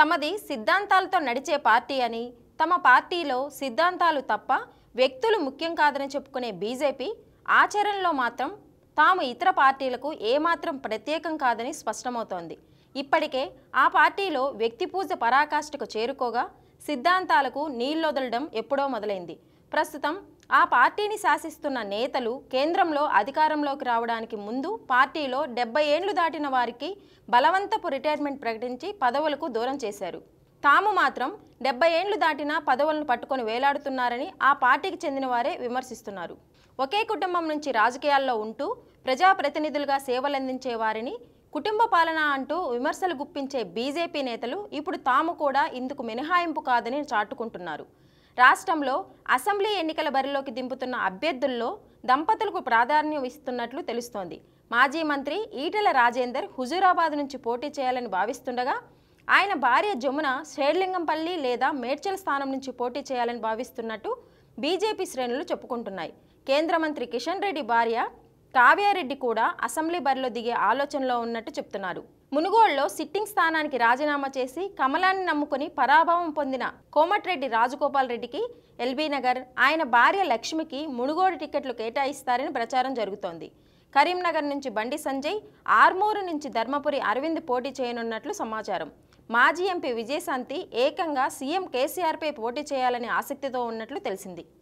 తమది సిద్ధాంతాలతో నడిచే పార్టీ అని తమ పార్టీలో సిద్ధాంతాలు తప్ప వ్యక్తులు ముఖ్యం కాదని చెప్పుకునే బీజేపీ ఆచరణలో మాత్రం తాము ఇతర పార్టీలకు ఏమాత్రం ప్రత్యేకం కాదని స్పష్టమవుతోంది ఇప్పటికే ఆ పార్టీలో వ్యక్తి పూజ పరాకాష్ఠకు చేరుకోగా సిద్ధాంతాలకు నీళ్లొదలడం ఎప్పుడో మొదలైంది ప్రస్తుతం ఆ పార్టీని శాసిస్తున్న నేతలు కేంద్రంలో అధికారంలోకి రావడానికి ముందు పార్టీలో డెబ్బై ఏండ్లు దాటిన వారికి బలవంతపు రిటైర్మెంట్ ప్రకటించి పదవులకు దూరం చేశారు తాము మాత్రం డెబ్బై ఏండ్లు దాటిన పదవులను పట్టుకొని వేలాడుతున్నారని ఆ పార్టీకి చెందిన వారే విమర్శిస్తున్నారు ఒకే కుటుంబం నుంచి రాజకీయాల్లో ఉంటూ ప్రజాప్రతినిధులుగా సేవలందించే వారిని కుటుంబ పాలన అంటూ విమర్శలు గుప్పించే బీజేపీ నేతలు ఇప్పుడు తాము కూడా ఇందుకు మినహాయింపు కాదని చాటుకుంటున్నారు రాష్ట్రంలో అసెంబ్లీ ఎన్నికల బరిలోకి దింపుతున్న అభ్యర్థుల్లో దంపతులకు ప్రాధాన్యం ఇస్తున్నట్లు తెలుస్తోంది మాజీ మంత్రి ఈటెల రాజేందర్ హుజూరాబాద్ నుంచి పోటీ చేయాలని భావిస్తుండగా ఆయన భార్య జమున శ్రేడ్లింగంపల్లి లేదా మేడ్చల్ స్థానం నుంచి పోటీ చేయాలని భావిస్తున్నట్టు బీజేపీ శ్రేణులు చెప్పుకుంటున్నాయి కేంద్ర మంత్రి కిషన్ రెడ్డి భార్య కావ్యారెడ్డి కూడా అసెంబ్లీ బరిలో దిగే ఆలోచనలో ఉన్నట్టు చెప్తున్నారు మునుగోళ్లో సిట్టింగ్ స్థానానికి రాజీనామా చేసి కమలాన్ని నమ్ముకుని పరాభవం పొందిన కోమటిరెడ్డి రాజగోపాల్ రెడ్డికి ఎల్బీ నగర్ ఆయన భార్య లక్ష్మికి మునుగోడు టికెట్లు కేటాయిస్తారని ప్రచారం జరుగుతోంది కరీంనగర్ నుంచి బండి సంజయ్ ఆర్మూరు నుంచి ధర్మపురి అరవింద్ పోటీ చేయనున్నట్లు సమాచారం మాజీ ఎంపీ విజయశాంతి ఏకంగా సీఎం కేసీఆర్పై పోటీ చేయాలనే ఆసక్తితో ఉన్నట్లు తెలిసింది